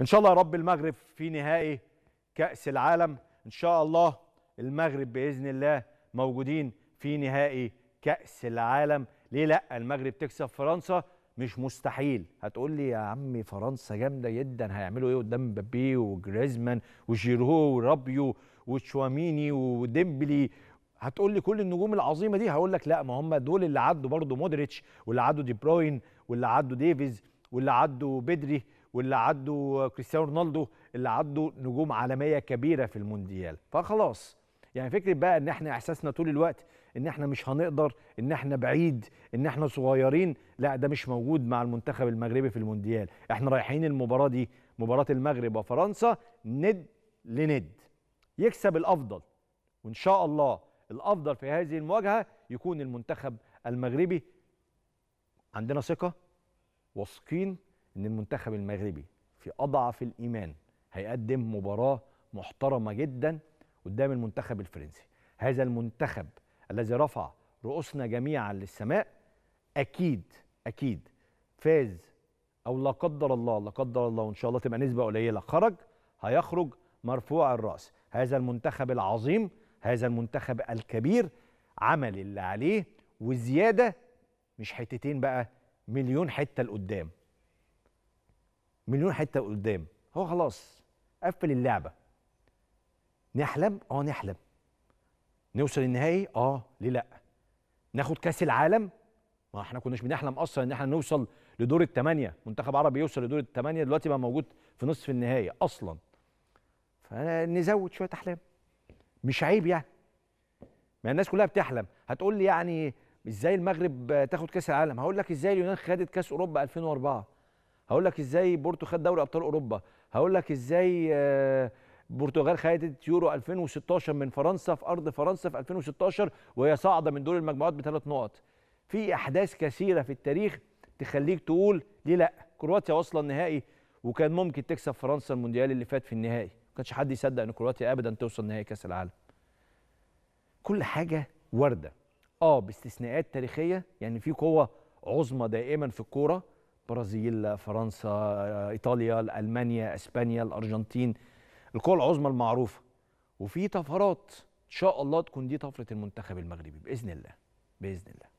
ان شاء الله يا رب المغرب في نهائي كاس العالم ان شاء الله المغرب باذن الله موجودين في نهائي كاس العالم ليه لا المغرب تكسب فرنسا مش مستحيل هتقول لي يا عمي فرنسا جامده جدا هيعملوا ايه قدام مبابي وجريزمان وجيرو ورابيو وتشواميني وديمبلي هتقول لي كل النجوم العظيمه دي هقول لك لا ما هم دول اللي عدوا برضه مودريتش واللي عدوا دي بروين واللي عدوا ديفيز واللي عدوا بدري واللي عدوا كريستيانو رونالدو اللي عدوا نجوم عالميه كبيره في المونديال فخلاص يعني فكره بقى ان احنا احساسنا طول الوقت ان احنا مش هنقدر ان احنا بعيد ان احنا صغيرين لا ده مش موجود مع المنتخب المغربي في المونديال احنا رايحين المباراه دي مباراه المغرب وفرنسا ند لند يكسب الافضل وان شاء الله الافضل في هذه المواجهه يكون المنتخب المغربي عندنا ثقه واثقين ان المنتخب المغربي في اضعف الايمان هيقدم مباراه محترمه جدا قدام المنتخب الفرنسي هذا المنتخب الذي رفع رؤوسنا جميعا للسماء اكيد اكيد فاز او لا قدر الله لا قدر الله وان شاء الله تبقى نسبه قليله خرج هيخرج مرفوع الراس هذا المنتخب العظيم هذا المنتخب الكبير عمل اللي عليه وزياده مش حتتين بقى مليون حته لقدام مليون حته قدام هو خلاص قفل اللعبه نحلم اه نحلم نوصل النهائي اه ليه لا ناخد كاس العالم ما احنا كناش بنحلم اصلا ان احنا نوصل لدور الثمانيه منتخب عربي يوصل لدور الثمانيه دلوقتي بقى موجود في نصف النهائي اصلا فنزود شويه احلام مش عيب يعني ما الناس كلها بتحلم هتقول لي يعني ازاي المغرب تاخد كاس العالم هقول لك ازاي اليونان خدت كاس اوروبا 2004 هقول لك ازاي بورتو خد دوري ابطال اوروبا هقول لك ازاي آه، البرتغال خدت يورو 2016 من فرنسا في ارض فرنسا في 2016 وهي صاعده من دور المجموعات بثلاث نقط في احداث كثيره في التاريخ تخليك تقول ليه لا كرواتيا واصله النهائي وكان ممكن تكسب فرنسا المونديال اللي فات في النهائي ما كانش حد يصدق ان كرواتيا ابدا توصل نهائي كاس العالم كل حاجه وارده اه باستثناءات تاريخيه يعني في قوه عظمى دائما في الكوره برازيل فرنسا ايطاليا المانيا اسبانيا الارجنتين القوى العظمى المعروفه وفي طفرات ان شاء الله تكون دي طفره المنتخب المغربي باذن الله باذن الله